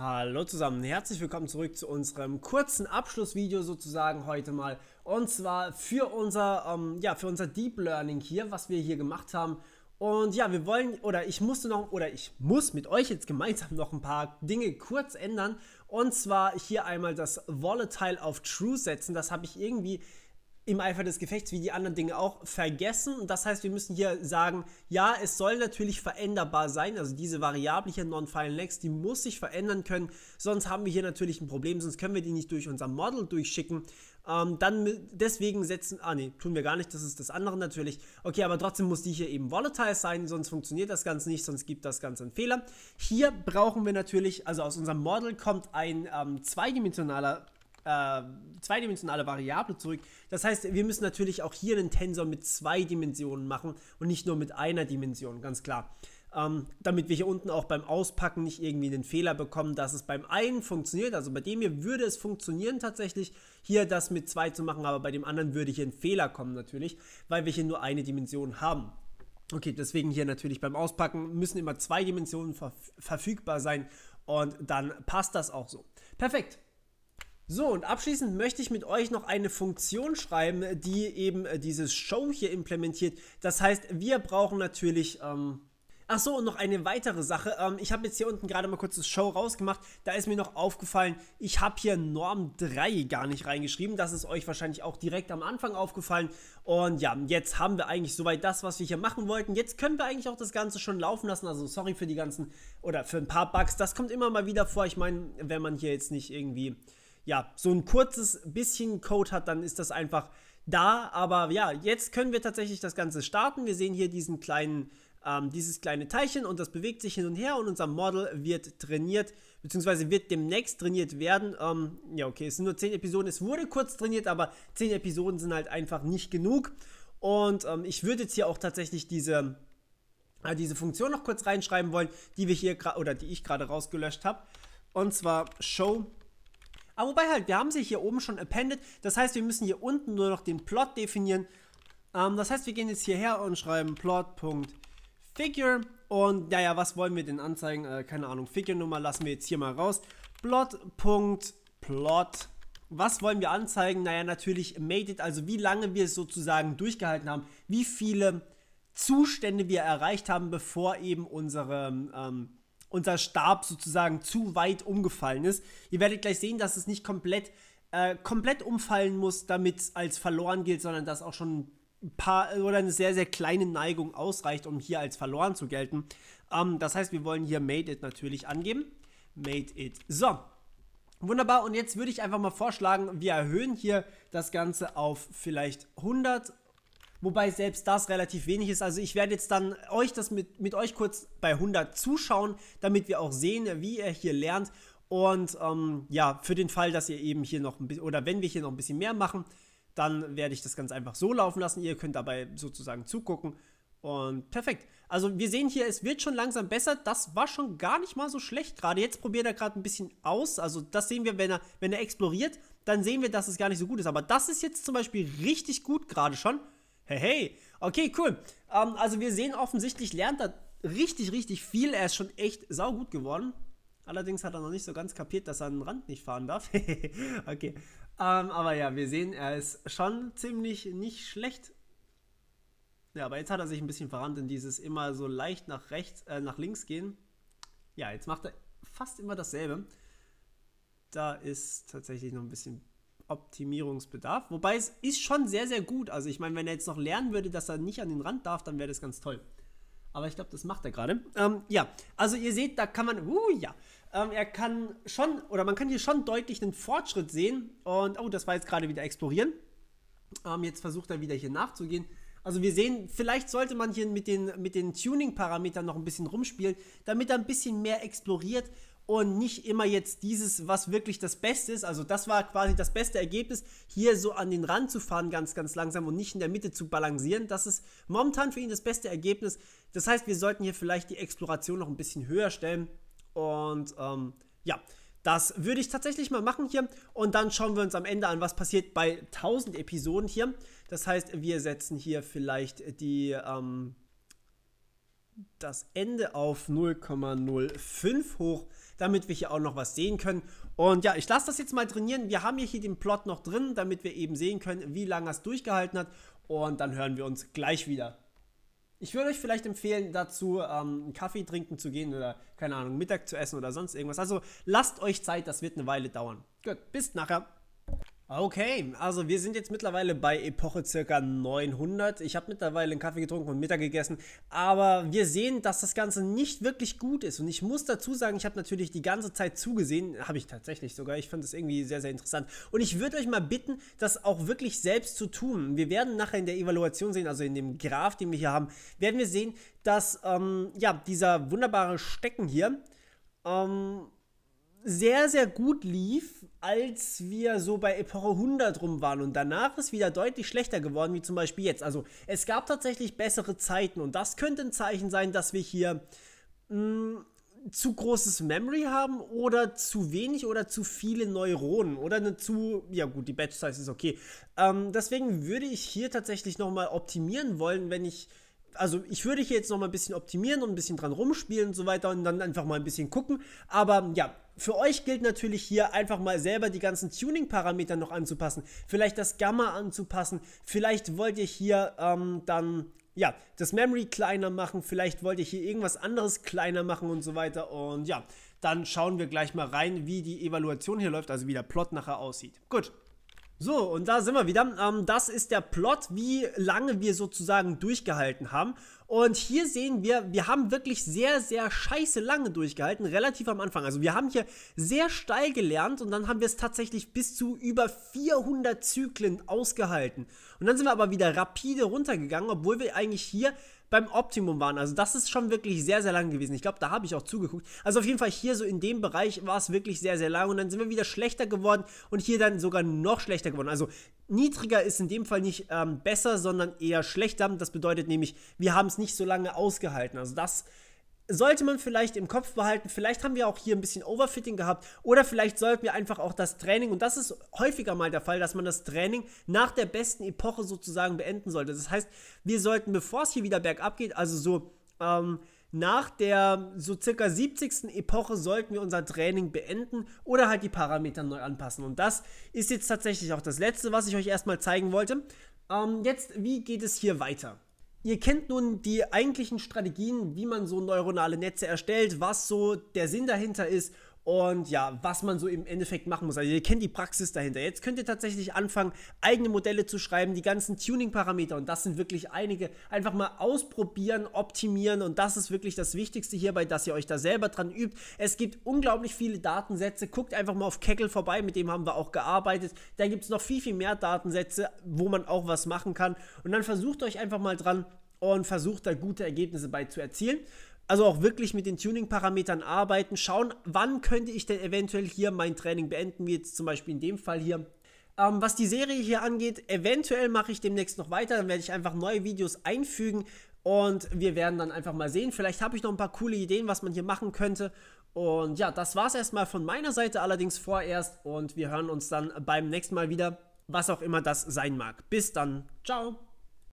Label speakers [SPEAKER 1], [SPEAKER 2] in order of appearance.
[SPEAKER 1] Hallo zusammen, herzlich willkommen zurück zu unserem kurzen Abschlussvideo sozusagen heute mal. Und zwar für unser, ähm, ja, für unser Deep Learning hier, was wir hier gemacht haben. Und ja, wir wollen, oder ich musste noch, oder ich muss mit euch jetzt gemeinsam noch ein paar Dinge kurz ändern. Und zwar hier einmal das Volatile auf True setzen. Das habe ich irgendwie im Eifer des Gefechts, wie die anderen Dinge auch, vergessen. Und das heißt, wir müssen hier sagen, ja, es soll natürlich veränderbar sein. Also diese Variable hier, non file Lex, die muss sich verändern können. Sonst haben wir hier natürlich ein Problem, sonst können wir die nicht durch unser Model durchschicken. Ähm, dann deswegen setzen, ah nee, tun wir gar nicht, das ist das andere natürlich. Okay, aber trotzdem muss die hier eben volatile sein, sonst funktioniert das Ganze nicht, sonst gibt das Ganze einen Fehler. Hier brauchen wir natürlich, also aus unserem Model kommt ein ähm, zweidimensionaler äh, zweidimensionale Variable zurück. Das heißt, wir müssen natürlich auch hier einen Tensor mit zwei Dimensionen machen und nicht nur mit einer Dimension, ganz klar. Ähm, damit wir hier unten auch beim Auspacken nicht irgendwie den Fehler bekommen, dass es beim einen funktioniert, also bei dem hier würde es funktionieren tatsächlich, hier das mit zwei zu machen, aber bei dem anderen würde hier ein Fehler kommen natürlich, weil wir hier nur eine Dimension haben. Okay, deswegen hier natürlich beim Auspacken müssen immer zwei Dimensionen verf verfügbar sein und dann passt das auch so. Perfekt. So, und abschließend möchte ich mit euch noch eine Funktion schreiben, die eben äh, dieses Show hier implementiert. Das heißt, wir brauchen natürlich... Ähm Ach so, und noch eine weitere Sache. Ähm, ich habe jetzt hier unten gerade mal kurz das Show rausgemacht. Da ist mir noch aufgefallen, ich habe hier Norm 3 gar nicht reingeschrieben. Das ist euch wahrscheinlich auch direkt am Anfang aufgefallen. Und ja, jetzt haben wir eigentlich soweit das, was wir hier machen wollten. Jetzt können wir eigentlich auch das Ganze schon laufen lassen. Also sorry für die ganzen oder für ein paar Bugs. Das kommt immer mal wieder vor. Ich meine, wenn man hier jetzt nicht irgendwie ja, so ein kurzes bisschen Code hat, dann ist das einfach da. Aber ja, jetzt können wir tatsächlich das Ganze starten. Wir sehen hier diesen kleinen, ähm, dieses kleine Teilchen und das bewegt sich hin und her und unser Model wird trainiert, beziehungsweise wird demnächst trainiert werden. Ähm, ja, okay, es sind nur 10 Episoden. Es wurde kurz trainiert, aber 10 Episoden sind halt einfach nicht genug. Und ähm, ich würde jetzt hier auch tatsächlich diese, äh, diese Funktion noch kurz reinschreiben wollen, die wir hier oder die ich gerade rausgelöscht habe. Und zwar show aber ah, wobei halt, wir haben sie hier oben schon appended. Das heißt, wir müssen hier unten nur noch den Plot definieren. Ähm, das heißt, wir gehen jetzt hierher und schreiben plot.figure. Und ja, ja, was wollen wir denn anzeigen? Äh, keine Ahnung, Figure-Nummer lassen wir jetzt hier mal raus. Plot.plot. Was wollen wir anzeigen? Naja, natürlich made it, also wie lange wir es sozusagen durchgehalten haben, wie viele Zustände wir erreicht haben, bevor eben unsere ähm, unser Stab sozusagen zu weit umgefallen ist. Ihr werdet gleich sehen, dass es nicht komplett, äh, komplett umfallen muss, damit es als verloren gilt, sondern dass auch schon ein paar äh, oder eine sehr, sehr kleine Neigung ausreicht, um hier als verloren zu gelten. Ähm, das heißt, wir wollen hier Made It natürlich angeben. Made It. So. Wunderbar, und jetzt würde ich einfach mal vorschlagen, wir erhöhen hier das Ganze auf vielleicht 100 Wobei selbst das relativ wenig ist. Also ich werde jetzt dann euch das mit, mit euch kurz bei 100 zuschauen, damit wir auch sehen, wie ihr hier lernt. Und ähm, ja, für den Fall, dass ihr eben hier noch ein bisschen, oder wenn wir hier noch ein bisschen mehr machen, dann werde ich das ganz einfach so laufen lassen. Ihr könnt dabei sozusagen zugucken. Und perfekt. Also wir sehen hier, es wird schon langsam besser. Das war schon gar nicht mal so schlecht gerade. Jetzt probiert er gerade ein bisschen aus. Also das sehen wir, wenn er, wenn er exploriert, dann sehen wir, dass es gar nicht so gut ist. Aber das ist jetzt zum Beispiel richtig gut gerade schon. Hey, hey. Okay, cool. Ähm, also wir sehen offensichtlich, lernt er richtig, richtig viel. Er ist schon echt saugut geworden. Allerdings hat er noch nicht so ganz kapiert, dass er den Rand nicht fahren darf. okay. Ähm, aber ja, wir sehen, er ist schon ziemlich nicht schlecht. Ja, aber jetzt hat er sich ein bisschen verrannt in dieses immer so leicht nach rechts, äh, nach links gehen. Ja, jetzt macht er fast immer dasselbe. Da ist tatsächlich noch ein bisschen Optimierungsbedarf. Wobei es ist schon sehr, sehr gut. Also ich meine, wenn er jetzt noch lernen würde, dass er nicht an den Rand darf, dann wäre das ganz toll. Aber ich glaube, das macht er gerade. Ähm, ja, also ihr seht, da kann man, uh, ja, ähm, er kann schon, oder man kann hier schon deutlich einen Fortschritt sehen. Und, oh, das war jetzt gerade wieder explorieren. Ähm, jetzt versucht er wieder hier nachzugehen. Also wir sehen, vielleicht sollte man hier mit den, mit den Tuning-Parametern noch ein bisschen rumspielen, damit er ein bisschen mehr exploriert und nicht immer jetzt dieses, was wirklich das Beste ist. Also das war quasi das beste Ergebnis, hier so an den Rand zu fahren, ganz, ganz langsam und nicht in der Mitte zu balancieren. Das ist momentan für ihn das beste Ergebnis. Das heißt, wir sollten hier vielleicht die Exploration noch ein bisschen höher stellen. Und ähm, ja, das würde ich tatsächlich mal machen hier. Und dann schauen wir uns am Ende an, was passiert bei 1000 Episoden hier. Das heißt, wir setzen hier vielleicht die... Ähm, das Ende auf 0,05 hoch damit wir hier auch noch was sehen können. Und ja, ich lasse das jetzt mal trainieren. Wir haben hier den Plot noch drin, damit wir eben sehen können, wie lange es durchgehalten hat. Und dann hören wir uns gleich wieder. Ich würde euch vielleicht empfehlen, dazu ähm, einen Kaffee trinken zu gehen oder, keine Ahnung, Mittag zu essen oder sonst irgendwas. Also lasst euch Zeit, das wird eine Weile dauern. Gut, bis nachher. Okay, also wir sind jetzt mittlerweile bei Epoche circa 900. Ich habe mittlerweile einen Kaffee getrunken und Mittag gegessen, aber wir sehen, dass das Ganze nicht wirklich gut ist. Und ich muss dazu sagen, ich habe natürlich die ganze Zeit zugesehen, habe ich tatsächlich sogar. Ich fand das irgendwie sehr, sehr interessant. Und ich würde euch mal bitten, das auch wirklich selbst zu tun. Wir werden nachher in der Evaluation sehen, also in dem Graph, den wir hier haben, werden wir sehen, dass ähm, ja dieser wunderbare Stecken hier ähm, sehr, sehr gut lief, als wir so bei Epoche 100 rum waren. Und danach ist wieder deutlich schlechter geworden, wie zum Beispiel jetzt. Also es gab tatsächlich bessere Zeiten. Und das könnte ein Zeichen sein, dass wir hier mh, hm, zu großes Memory haben oder zu wenig oder zu viele Neuronen oder eine zu, ja gut, die Batch Size ist okay. Ähm, deswegen würde ich hier tatsächlich nochmal optimieren wollen, wenn ich also ich würde hier jetzt noch mal ein bisschen optimieren und ein bisschen dran rumspielen und so weiter und dann einfach mal ein bisschen gucken. Aber ja, für euch gilt natürlich hier einfach mal selber die ganzen Tuning-Parameter noch anzupassen, vielleicht das Gamma anzupassen, vielleicht wollt ihr hier ähm, dann ja, das Memory kleiner machen, vielleicht wollt ihr hier irgendwas anderes kleiner machen und so weiter. Und ja, dann schauen wir gleich mal rein, wie die Evaluation hier läuft, also wie der Plot nachher aussieht. Gut, so, und da sind wir wieder. Ähm, das ist der Plot, wie lange wir sozusagen durchgehalten haben. Und hier sehen wir, wir haben wirklich sehr, sehr scheiße lange durchgehalten, relativ am Anfang. Also wir haben hier sehr steil gelernt und dann haben wir es tatsächlich bis zu über 400 Zyklen ausgehalten. Und dann sind wir aber wieder rapide runtergegangen, obwohl wir eigentlich hier beim Optimum waren. Also das ist schon wirklich sehr, sehr lang gewesen. Ich glaube, da habe ich auch zugeguckt. Also auf jeden Fall hier so in dem Bereich war es wirklich sehr, sehr lang. Und dann sind wir wieder schlechter geworden und hier dann sogar noch schlechter geworden. Also niedriger ist in dem Fall nicht ähm, besser, sondern eher schlechter. Das bedeutet nämlich, wir haben es nicht so lange ausgehalten. Also das sollte man vielleicht im Kopf behalten. Vielleicht haben wir auch hier ein bisschen Overfitting gehabt oder vielleicht sollten wir einfach auch das Training, und das ist häufiger mal der Fall, dass man das Training nach der besten Epoche sozusagen beenden sollte. Das heißt, wir sollten, bevor es hier wieder bergab geht, also so ähm, nach der so circa 70. Epoche sollten wir unser Training beenden oder halt die Parameter neu anpassen. Und das ist jetzt tatsächlich auch das Letzte, was ich euch erstmal zeigen wollte. Ähm, jetzt, wie geht es hier weiter? Ihr kennt nun die eigentlichen Strategien, wie man so neuronale Netze erstellt, was so der Sinn dahinter ist und ja, was man so im Endeffekt machen muss. Also ihr kennt die Praxis dahinter. Jetzt könnt ihr tatsächlich anfangen, eigene Modelle zu schreiben, die ganzen Tuning-Parameter und das sind wirklich einige. Einfach mal ausprobieren, optimieren und das ist wirklich das Wichtigste hierbei, dass ihr euch da selber dran übt. Es gibt unglaublich viele Datensätze. Guckt einfach mal auf Kegel vorbei, mit dem haben wir auch gearbeitet. Da gibt es noch viel, viel mehr Datensätze, wo man auch was machen kann. Und dann versucht euch einfach mal dran, und versucht da gute Ergebnisse bei zu erzielen also auch wirklich mit den Tuning-Parametern arbeiten, schauen, wann könnte ich denn eventuell hier mein Training beenden, wie jetzt zum Beispiel in dem Fall hier. Ähm, was die Serie hier angeht, eventuell mache ich demnächst noch weiter, dann werde ich einfach neue Videos einfügen und wir werden dann einfach mal sehen. Vielleicht habe ich noch ein paar coole Ideen, was man hier machen könnte. Und ja, das war es erstmal von meiner Seite allerdings vorerst und wir hören uns dann beim nächsten Mal wieder, was auch immer das sein mag. Bis dann, ciao!